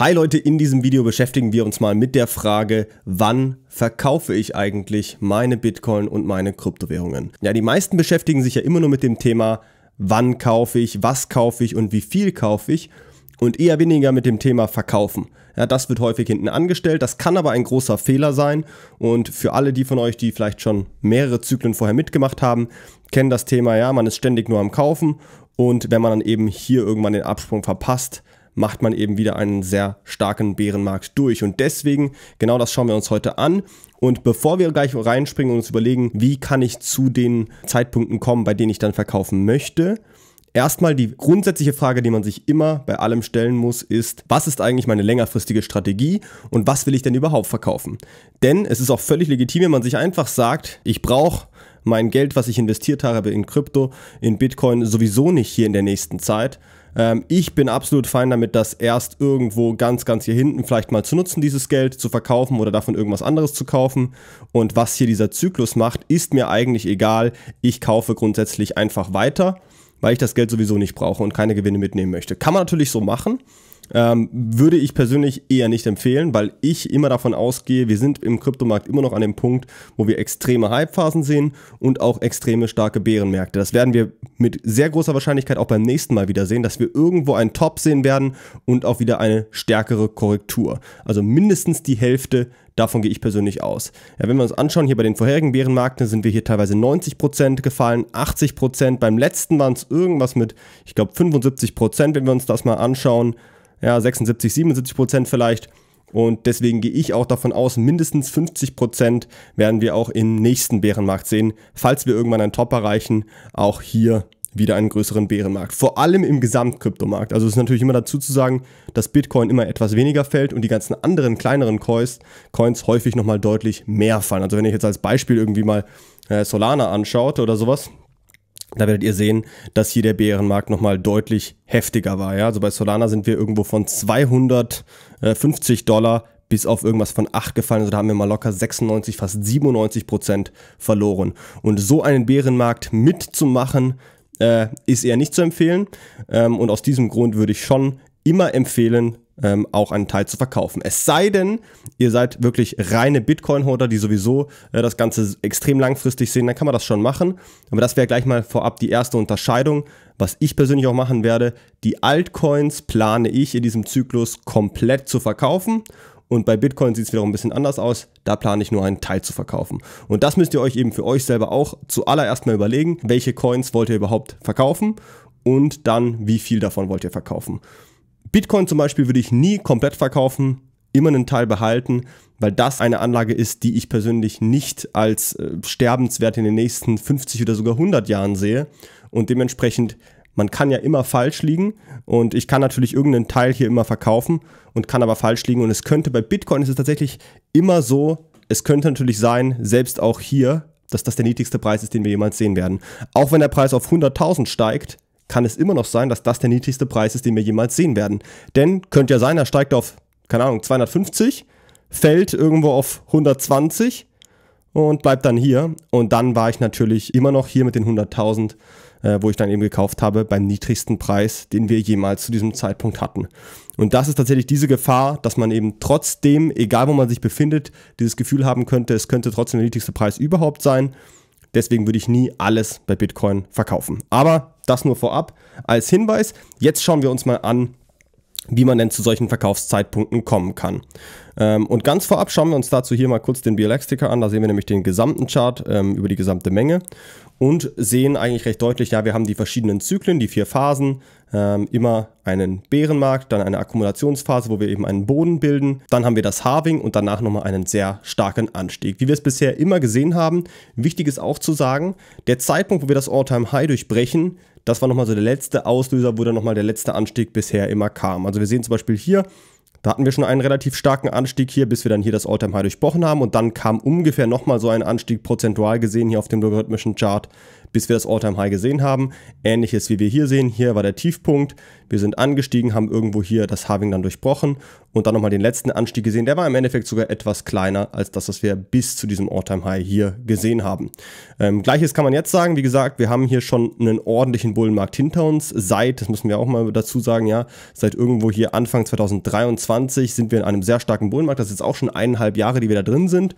Hi Leute, in diesem Video beschäftigen wir uns mal mit der Frage, wann verkaufe ich eigentlich meine Bitcoin und meine Kryptowährungen? Ja, die meisten beschäftigen sich ja immer nur mit dem Thema, wann kaufe ich, was kaufe ich und wie viel kaufe ich und eher weniger mit dem Thema verkaufen. Ja, das wird häufig hinten angestellt, das kann aber ein großer Fehler sein und für alle die von euch, die vielleicht schon mehrere Zyklen vorher mitgemacht haben, kennen das Thema ja, man ist ständig nur am Kaufen und wenn man dann eben hier irgendwann den Absprung verpasst, macht man eben wieder einen sehr starken Bärenmarkt durch. Und deswegen, genau das schauen wir uns heute an. Und bevor wir gleich reinspringen und uns überlegen, wie kann ich zu den Zeitpunkten kommen, bei denen ich dann verkaufen möchte, Erstmal die grundsätzliche Frage, die man sich immer bei allem stellen muss, ist, was ist eigentlich meine längerfristige Strategie und was will ich denn überhaupt verkaufen? Denn es ist auch völlig legitim, wenn man sich einfach sagt, ich brauche mein Geld, was ich investiert habe in Krypto, in Bitcoin, sowieso nicht hier in der nächsten Zeit, ähm, ich bin absolut fein damit, das erst irgendwo ganz, ganz hier hinten vielleicht mal zu nutzen, dieses Geld zu verkaufen oder davon irgendwas anderes zu kaufen. Und was hier dieser Zyklus macht, ist mir eigentlich egal. Ich kaufe grundsätzlich einfach weiter, weil ich das Geld sowieso nicht brauche und keine Gewinne mitnehmen möchte. Kann man natürlich so machen. Ähm, würde ich persönlich eher nicht empfehlen, weil ich immer davon ausgehe, wir sind im Kryptomarkt immer noch an dem Punkt, wo wir extreme Hypephasen sehen und auch extreme starke Bärenmärkte. Das werden wir mit sehr großer Wahrscheinlichkeit auch beim nächsten Mal wieder sehen, dass wir irgendwo einen Top sehen werden und auch wieder eine stärkere Korrektur. Also mindestens die Hälfte Davon gehe ich persönlich aus. Ja, wenn wir uns anschauen, hier bei den vorherigen Bärenmärkten sind wir hier teilweise 90% gefallen, 80%. Beim letzten waren es irgendwas mit, ich glaube, 75%, wenn wir uns das mal anschauen ja, 76, 77 Prozent vielleicht. Und deswegen gehe ich auch davon aus, mindestens 50 Prozent werden wir auch im nächsten Bärenmarkt sehen, falls wir irgendwann einen Top erreichen, auch hier wieder einen größeren Bärenmarkt. Vor allem im Gesamtkryptomarkt. Also es ist natürlich immer dazu zu sagen, dass Bitcoin immer etwas weniger fällt und die ganzen anderen kleineren Coins, Coins häufig nochmal deutlich mehr fallen. Also wenn ich jetzt als Beispiel irgendwie mal äh, Solana anschaute oder sowas, da werdet ihr sehen, dass hier der Bärenmarkt nochmal deutlich heftiger war. Ja? Also bei Solana sind wir irgendwo von 250 Dollar bis auf irgendwas von 8 gefallen. Also da haben wir mal locker 96, fast 97 Prozent verloren. Und so einen Bärenmarkt mitzumachen, äh, ist eher nicht zu empfehlen. Ähm, und aus diesem Grund würde ich schon immer empfehlen, ähm, auch einen Teil zu verkaufen. Es sei denn, ihr seid wirklich reine Bitcoin-Holder, die sowieso äh, das Ganze extrem langfristig sehen, dann kann man das schon machen. Aber das wäre gleich mal vorab die erste Unterscheidung, was ich persönlich auch machen werde. Die Altcoins plane ich in diesem Zyklus komplett zu verkaufen. Und bei Bitcoin sieht es wiederum ein bisschen anders aus. Da plane ich nur einen Teil zu verkaufen. Und das müsst ihr euch eben für euch selber auch zuallererst mal überlegen, welche Coins wollt ihr überhaupt verkaufen und dann wie viel davon wollt ihr verkaufen. Bitcoin zum Beispiel würde ich nie komplett verkaufen, immer einen Teil behalten, weil das eine Anlage ist, die ich persönlich nicht als äh, sterbenswert in den nächsten 50 oder sogar 100 Jahren sehe. Und dementsprechend, man kann ja immer falsch liegen und ich kann natürlich irgendeinen Teil hier immer verkaufen und kann aber falsch liegen. Und es könnte bei Bitcoin ist es tatsächlich immer so, es könnte natürlich sein, selbst auch hier, dass das der niedrigste Preis ist, den wir jemals sehen werden. Auch wenn der Preis auf 100.000 steigt, kann es immer noch sein, dass das der niedrigste Preis ist, den wir jemals sehen werden. Denn könnte ja sein, er steigt auf, keine Ahnung, 250, fällt irgendwo auf 120 und bleibt dann hier. Und dann war ich natürlich immer noch hier mit den 100.000, äh, wo ich dann eben gekauft habe, beim niedrigsten Preis, den wir jemals zu diesem Zeitpunkt hatten. Und das ist tatsächlich diese Gefahr, dass man eben trotzdem, egal wo man sich befindet, dieses Gefühl haben könnte, es könnte trotzdem der niedrigste Preis überhaupt sein. Deswegen würde ich nie alles bei Bitcoin verkaufen. Aber das nur vorab als Hinweis. Jetzt schauen wir uns mal an, wie man denn zu solchen Verkaufszeitpunkten kommen kann. Ähm, und ganz vorab schauen wir uns dazu hier mal kurz den BLX-Ticker an. Da sehen wir nämlich den gesamten Chart ähm, über die gesamte Menge und sehen eigentlich recht deutlich, ja, wir haben die verschiedenen Zyklen, die vier Phasen, ähm, immer einen Bärenmarkt, dann eine Akkumulationsphase, wo wir eben einen Boden bilden, dann haben wir das Harving und danach nochmal einen sehr starken Anstieg. Wie wir es bisher immer gesehen haben, wichtig ist auch zu sagen, der Zeitpunkt, wo wir das All-Time-High durchbrechen, das war nochmal so der letzte Auslöser, wo dann nochmal der letzte Anstieg bisher immer kam. Also wir sehen zum Beispiel hier, da hatten wir schon einen relativ starken Anstieg hier, bis wir dann hier das Alltime high durchbrochen haben und dann kam ungefähr nochmal so ein Anstieg prozentual gesehen hier auf dem logarithmischen Chart bis wir das all time high gesehen haben. Ähnliches wie wir hier sehen. Hier war der Tiefpunkt. Wir sind angestiegen, haben irgendwo hier das Having dann durchbrochen und dann nochmal den letzten Anstieg gesehen. Der war im Endeffekt sogar etwas kleiner als das, was wir bis zu diesem all time high hier gesehen haben. Ähm, Gleiches kann man jetzt sagen. Wie gesagt, wir haben hier schon einen ordentlichen Bullenmarkt hinter uns. Seit, das müssen wir auch mal dazu sagen, ja, seit irgendwo hier Anfang 2023 sind wir in einem sehr starken Bullenmarkt. Das ist jetzt auch schon eineinhalb Jahre, die wir da drin sind.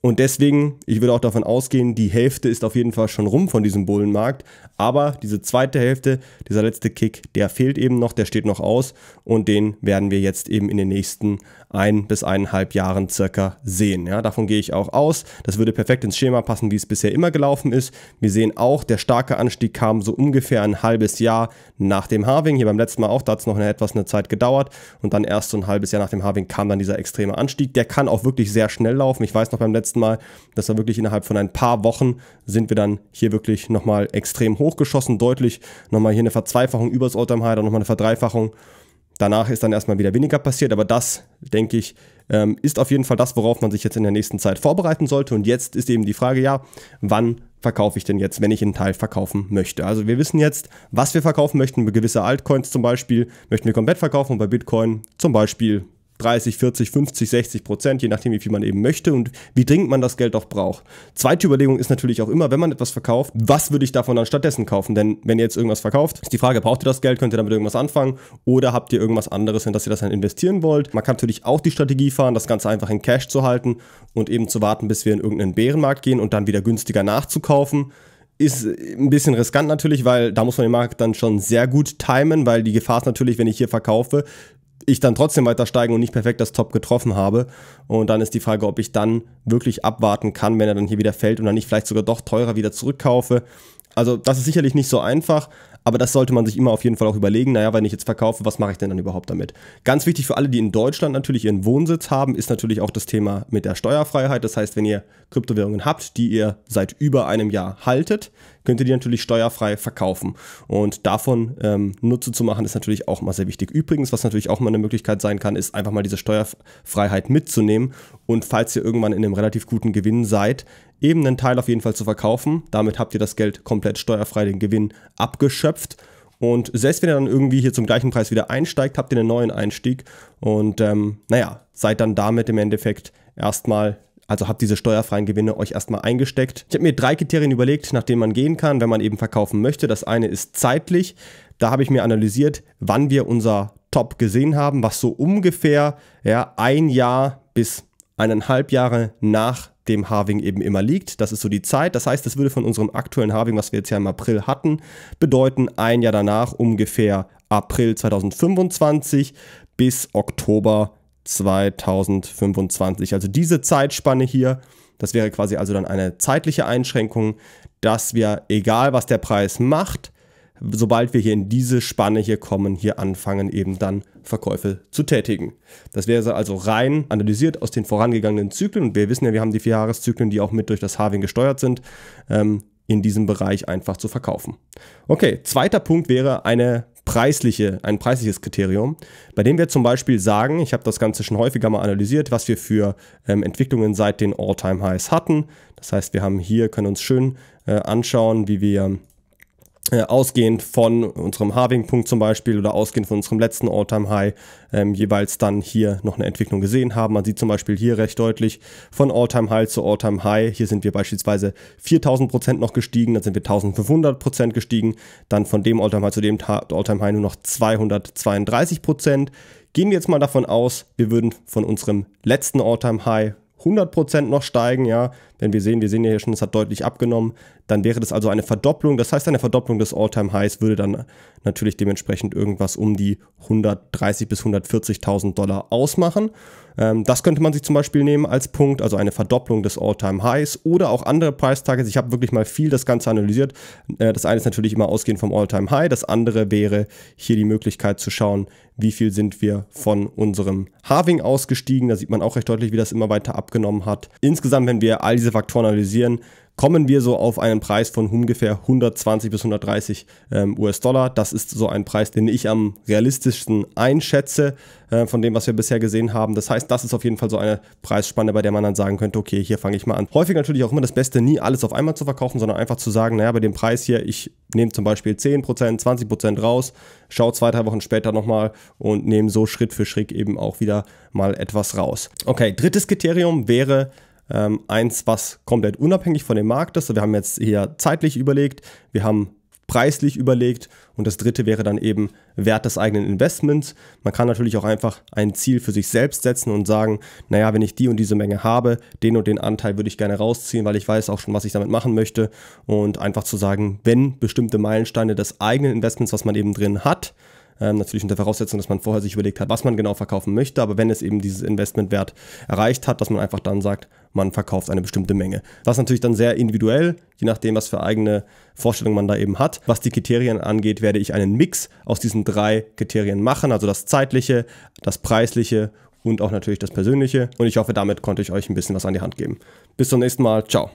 Und deswegen, ich würde auch davon ausgehen, die Hälfte ist auf jeden Fall schon rum von diesem Bullenmarkt. Aber diese zweite Hälfte, dieser letzte Kick, der fehlt eben noch, der steht noch aus. Und den werden wir jetzt eben in den nächsten ein bis eineinhalb Jahren circa sehen. Ja, davon gehe ich auch aus. Das würde perfekt ins Schema passen, wie es bisher immer gelaufen ist. Wir sehen auch, der starke Anstieg kam so ungefähr ein halbes Jahr nach dem Harving. Hier beim letzten Mal auch, da hat es noch eine, etwas eine Zeit gedauert. Und dann erst so ein halbes Jahr nach dem Harving kam dann dieser extreme Anstieg. Der kann auch wirklich sehr schnell laufen. Ich weiß noch beim letzten letzten Mal, Das war wirklich innerhalb von ein paar Wochen sind wir dann hier wirklich nochmal extrem hochgeschossen, deutlich nochmal hier eine Verzweifachung übers Alltime High, dann nochmal eine Verdreifachung. Danach ist dann erstmal wieder weniger passiert, aber das, denke ich, ähm, ist auf jeden Fall das, worauf man sich jetzt in der nächsten Zeit vorbereiten sollte. Und jetzt ist eben die Frage, ja, wann verkaufe ich denn jetzt, wenn ich einen Teil verkaufen möchte? Also wir wissen jetzt, was wir verkaufen möchten. Gewisse Altcoins zum Beispiel möchten wir komplett verkaufen und bei Bitcoin zum Beispiel 30, 40, 50, 60 Prozent, je nachdem, wie viel man eben möchte und wie dringend man das Geld auch braucht. Zweite Überlegung ist natürlich auch immer, wenn man etwas verkauft, was würde ich davon dann stattdessen kaufen? Denn wenn ihr jetzt irgendwas verkauft, ist die Frage, braucht ihr das Geld, könnt ihr damit irgendwas anfangen oder habt ihr irgendwas anderes, in das ihr das dann investieren wollt? Man kann natürlich auch die Strategie fahren, das Ganze einfach in Cash zu halten und eben zu warten, bis wir in irgendeinen Bärenmarkt gehen und dann wieder günstiger nachzukaufen ist ein bisschen riskant natürlich, weil da muss man den Markt dann schon sehr gut timen, weil die Gefahr ist natürlich, wenn ich hier verkaufe, ich dann trotzdem weiter steigen und nicht perfekt das Top getroffen habe. Und dann ist die Frage, ob ich dann wirklich abwarten kann, wenn er dann hier wieder fällt und dann nicht vielleicht sogar doch teurer wieder zurückkaufe. Also das ist sicherlich nicht so einfach, aber das sollte man sich immer auf jeden Fall auch überlegen. Naja, wenn ich jetzt verkaufe, was mache ich denn dann überhaupt damit? Ganz wichtig für alle, die in Deutschland natürlich ihren Wohnsitz haben, ist natürlich auch das Thema mit der Steuerfreiheit. Das heißt, wenn ihr Kryptowährungen habt, die ihr seit über einem Jahr haltet, könnt ihr die natürlich steuerfrei verkaufen. Und davon ähm, Nutze zu machen, ist natürlich auch mal sehr wichtig. Übrigens, was natürlich auch mal eine Möglichkeit sein kann, ist einfach mal diese Steuerfreiheit mitzunehmen und falls ihr irgendwann in einem relativ guten Gewinn seid, eben einen Teil auf jeden Fall zu verkaufen. Damit habt ihr das Geld komplett steuerfrei den Gewinn abgeschöpft. Und selbst wenn ihr dann irgendwie hier zum gleichen Preis wieder einsteigt, habt ihr einen neuen Einstieg. Und ähm, naja, seid dann damit im Endeffekt erstmal also habt diese steuerfreien Gewinne euch erstmal eingesteckt. Ich habe mir drei Kriterien überlegt, nach denen man gehen kann, wenn man eben verkaufen möchte. Das eine ist zeitlich. Da habe ich mir analysiert, wann wir unser Top gesehen haben, was so ungefähr ja, ein Jahr bis eineinhalb Jahre nach dem Harving eben immer liegt. Das ist so die Zeit. Das heißt, es würde von unserem aktuellen Harving, was wir jetzt ja im April hatten, bedeuten ein Jahr danach ungefähr April 2025 bis Oktober 2025. 2025. Also diese Zeitspanne hier, das wäre quasi also dann eine zeitliche Einschränkung, dass wir, egal was der Preis macht, sobald wir hier in diese Spanne hier kommen, hier anfangen eben dann Verkäufe zu tätigen. Das wäre also rein analysiert aus den vorangegangenen Zyklen und wir wissen ja, wir haben die Vierjahreszyklen, die auch mit durch das Harving gesteuert sind, ähm, in diesem Bereich einfach zu verkaufen. Okay, zweiter Punkt wäre eine preisliche, ein preisliches Kriterium, bei dem wir zum Beispiel sagen, ich habe das Ganze schon häufiger mal analysiert, was wir für ähm, Entwicklungen seit den All-Time-Highs hatten. Das heißt, wir haben hier, können uns schön äh, anschauen, wie wir äh, ausgehend von unserem Harving-Punkt zum Beispiel oder ausgehend von unserem letzten All-Time-High ähm, jeweils dann hier noch eine Entwicklung gesehen haben. Man sieht zum Beispiel hier recht deutlich von All-Time-High zu All-Time-High. Hier sind wir beispielsweise 4000 noch gestiegen, dann sind wir 1500 gestiegen, dann von dem All-Time-High zu dem All-Time-High nur noch 232 Gehen wir jetzt mal davon aus, wir würden von unserem letzten All-Time-High 100% noch steigen, ja, wenn wir sehen, wir sehen ja hier schon, es hat deutlich abgenommen, dann wäre das also eine Verdopplung. Das heißt, eine Verdopplung des All-Time-Highs würde dann natürlich dementsprechend irgendwas um die 130.000 bis 140.000 Dollar ausmachen. Ähm, das könnte man sich zum Beispiel nehmen als Punkt, also eine Verdopplung des All-Time-Highs oder auch andere Preistargets. Ich habe wirklich mal viel das Ganze analysiert. Äh, das eine ist natürlich immer ausgehend vom All-Time-High. Das andere wäre hier die Möglichkeit zu schauen, wie viel sind wir von unserem Halving ausgestiegen. Da sieht man auch recht deutlich, wie das immer weiter abgenommen hat. Insgesamt, wenn wir all diese diese Faktoren analysieren, kommen wir so auf einen Preis von ungefähr 120 bis 130 ähm, US-Dollar. Das ist so ein Preis, den ich am realistischsten einschätze äh, von dem, was wir bisher gesehen haben. Das heißt, das ist auf jeden Fall so eine Preisspanne, bei der man dann sagen könnte, okay, hier fange ich mal an. Häufig natürlich auch immer das Beste, nie alles auf einmal zu verkaufen, sondern einfach zu sagen, naja, bei dem Preis hier, ich nehme zum Beispiel 10%, 20% raus, schaue zwei, drei Wochen später nochmal und nehme so Schritt für Schritt eben auch wieder mal etwas raus. Okay, drittes Kriterium wäre, ähm, eins, was komplett unabhängig von dem Markt ist. Wir haben jetzt hier zeitlich überlegt, wir haben preislich überlegt und das dritte wäre dann eben Wert des eigenen Investments. Man kann natürlich auch einfach ein Ziel für sich selbst setzen und sagen, naja, wenn ich die und diese Menge habe, den und den Anteil würde ich gerne rausziehen, weil ich weiß auch schon, was ich damit machen möchte und einfach zu sagen, wenn bestimmte Meilensteine des eigenen Investments, was man eben drin hat, ähm, natürlich unter Voraussetzung, dass man vorher sich überlegt hat, was man genau verkaufen möchte. Aber wenn es eben dieses Investmentwert erreicht hat, dass man einfach dann sagt, man verkauft eine bestimmte Menge. Was natürlich dann sehr individuell, je nachdem, was für eigene Vorstellungen man da eben hat. Was die Kriterien angeht, werde ich einen Mix aus diesen drei Kriterien machen. Also das zeitliche, das preisliche und auch natürlich das persönliche. Und ich hoffe, damit konnte ich euch ein bisschen was an die Hand geben. Bis zum nächsten Mal. Ciao.